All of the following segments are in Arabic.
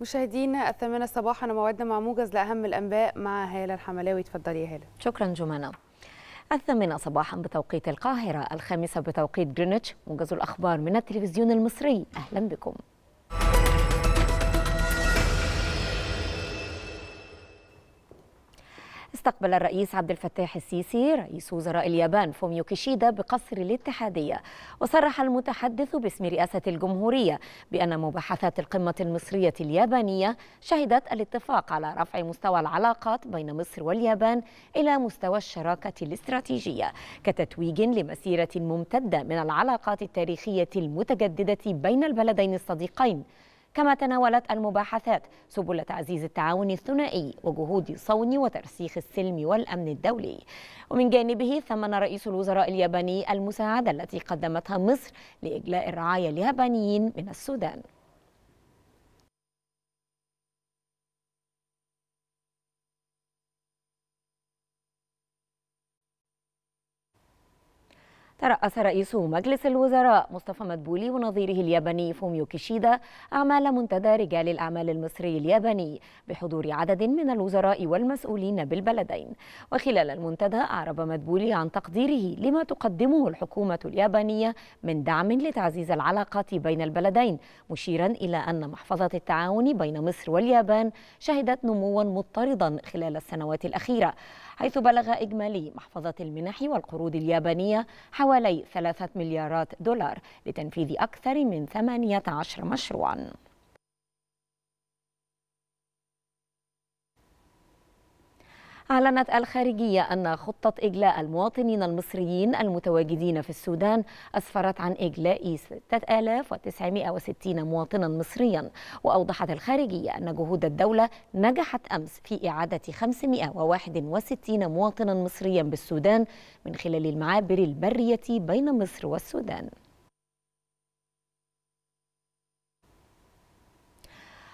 مشاهدينا الثامنة صباحا موعدنا مع موجز لأهم الأنباء مع هالة الحملاوي اتفضلي يا هالة شكرا جمانة الثامنة صباحا بتوقيت القاهرة الخامسة بتوقيت جرينتش موجز الأخبار من التلفزيون المصري أهلا بكم استقبل الرئيس عبد الفتاح السيسي رئيس وزراء اليابان فوميو كيشيدا بقصر الاتحادية وصرح المتحدث باسم رئاسة الجمهورية بأن مباحثات القمة المصرية اليابانية شهدت الاتفاق على رفع مستوى العلاقات بين مصر واليابان إلى مستوى الشراكة الاستراتيجية كتتويج لمسيرة ممتدة من العلاقات التاريخية المتجددة بين البلدين الصديقين كما تناولت المباحثات سبل تعزيز التعاون الثنائي وجهود صون وترسيخ السلم والأمن الدولي ومن جانبه ثمن رئيس الوزراء الياباني المساعدة التي قدمتها مصر لإجلاء الرعاية اليابانيين من السودان ترأس رئيس مجلس الوزراء مصطفى مدبولي ونظيره الياباني فوميو كيشيدا أعمال منتدى رجال الأعمال المصري الياباني بحضور عدد من الوزراء والمسؤولين بالبلدين وخلال المنتدى أعرب مدبولي عن تقديره لما تقدمه الحكومة اليابانية من دعم لتعزيز العلاقات بين البلدين مشيرا إلى أن محفظة التعاون بين مصر واليابان شهدت نموا مضطردا خلال السنوات الأخيرة حيث بلغ إجمالي محفظة المنح والقروض اليابانية حوالي حوالي 3 مليارات دولار لتنفيذ أكثر من 18 مشروعاً أعلنت الخارجية أن خطة إجلاء المواطنين المصريين المتواجدين في السودان أسفرت عن إجلاء 6960 مواطنا مصريا وأوضحت الخارجية أن جهود الدولة نجحت أمس في إعادة 561 مواطنا مصريا بالسودان من خلال المعابر البرية بين مصر والسودان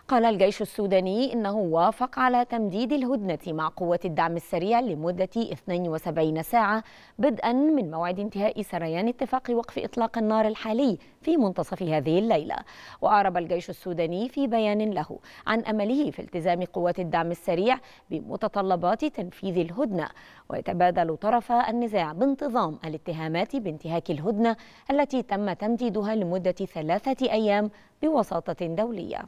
قال الجيش السوداني إنه وافق على تمديد الهدنة مع قوة الدعم السريع لمدة 72 ساعة بدءا من موعد انتهاء سريان اتفاق وقف إطلاق النار الحالي في منتصف هذه الليلة وأعرب الجيش السوداني في بيان له عن أمله في التزام قوات الدعم السريع بمتطلبات تنفيذ الهدنة ويتبادل طرف النزاع بانتظام الاتهامات بانتهاك الهدنة التي تم تمديدها لمدة ثلاثة أيام بوساطة دولية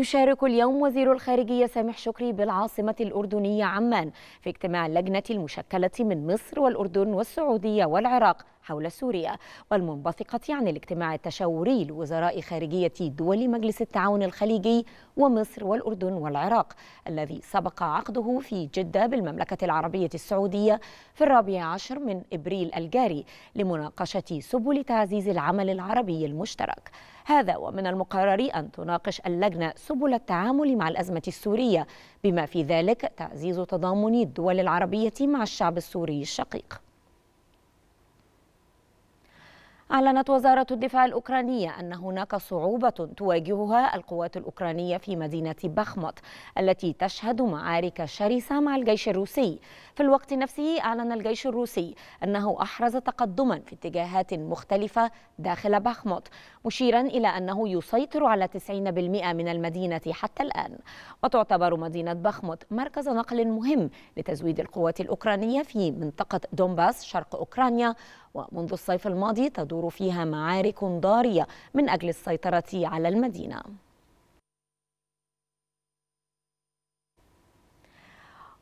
يشارك اليوم وزير الخارجية سامح شكري بالعاصمة الأردنية عمان في اجتماع اللجنة المشكلة من مصر والأردن والسعودية والعراق حول سوريا والمنبثقة عن الاجتماع التشاوري لوزراء خارجية دول مجلس التعاون الخليجي ومصر والأردن والعراق الذي سبق عقده في جدة بالمملكة العربية السعودية في الرابع عشر من إبريل الجاري لمناقشة سبل تعزيز العمل العربي المشترك هذا ومن المقرر أن تناقش اللجنة سبل التعامل مع الأزمة السورية بما في ذلك تعزيز تضامن الدول العربية مع الشعب السوري الشقيق أعلنت وزارة الدفاع الأوكرانية أن هناك صعوبة تواجهها القوات الأوكرانية في مدينة بخمط التي تشهد معارك شرسة مع الجيش الروسي في الوقت نفسه أعلن الجيش الروسي أنه أحرز تقدما في اتجاهات مختلفة داخل بخمط مشيرا إلى أنه يسيطر على 90% من المدينة حتى الآن وتعتبر مدينة بخمط مركز نقل مهم لتزويد القوات الأوكرانية في منطقة دومباس شرق أوكرانيا ومنذ الصيف الماضي تدور فيها معارك ضارية من أجل السيطرة على المدينة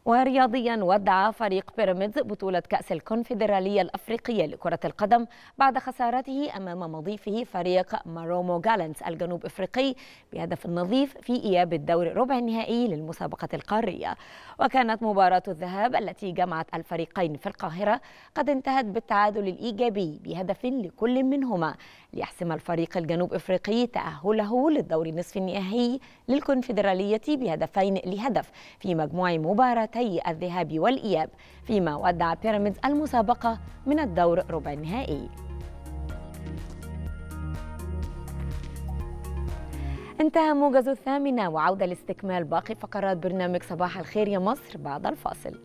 ورياضيا ودع فريق بيراميدز بطولة كأس الكونفدرالية الأفريقية لكرة القدم بعد خسارته أمام مضيفه فريق مارومو جالنس الجنوب أفريقي بهدف نظيف في إياب الدور ربع النهائي للمسابقة القارية وكانت مباراة الذهاب التي جمعت الفريقين في القاهرة قد انتهت بالتعادل الإيجابي بهدف لكل منهما ليحسم الفريق الجنوب أفريقي تأهله للدور نصف النهائي للكونفدرالية بهدفين لهدف في مجموع مباراتين مباراتي الذهاب والإياب فيما ودع بيراميدز المسابقة من الدور ربع النهائي انتهى موجز الثامنة وعودة لاستكمال باقي فقرات برنامج صباح الخير يا مصر بعد الفاصل